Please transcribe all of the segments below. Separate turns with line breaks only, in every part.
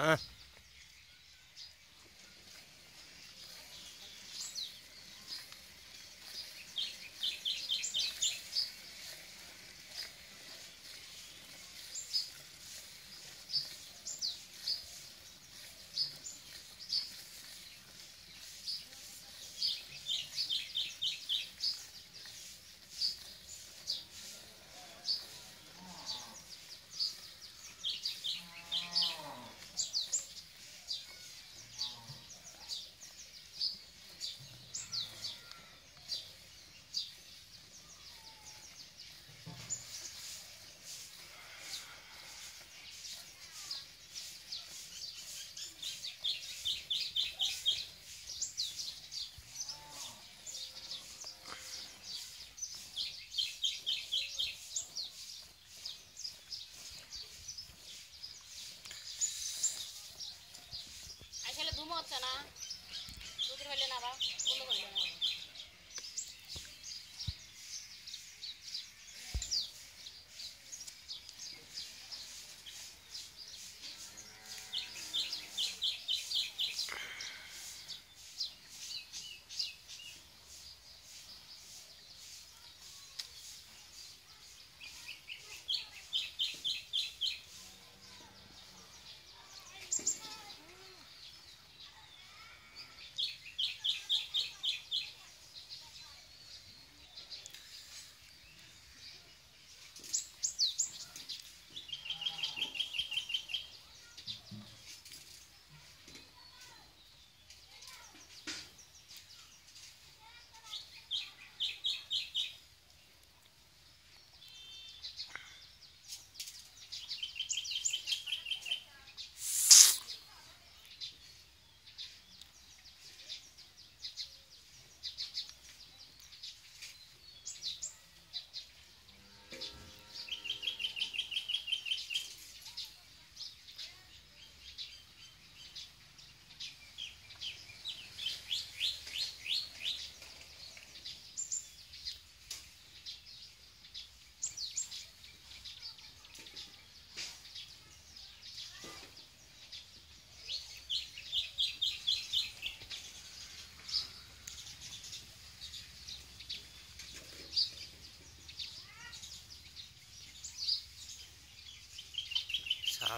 Huh? ঘুমোচ্ছে না দুধের হইলে না বা বন্ধ করলে না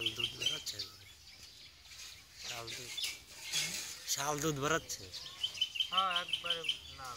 સાલ દૂધ ભરત છે સાલ દૂધ સાલ દૂધ ભરત છે હા એકબર ના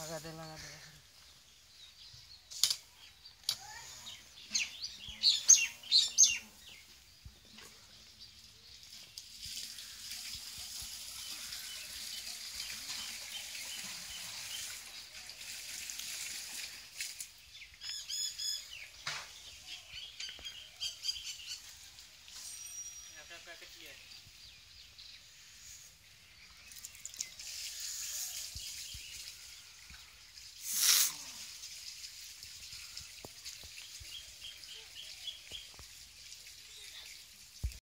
লাগাতে agak. Apa paket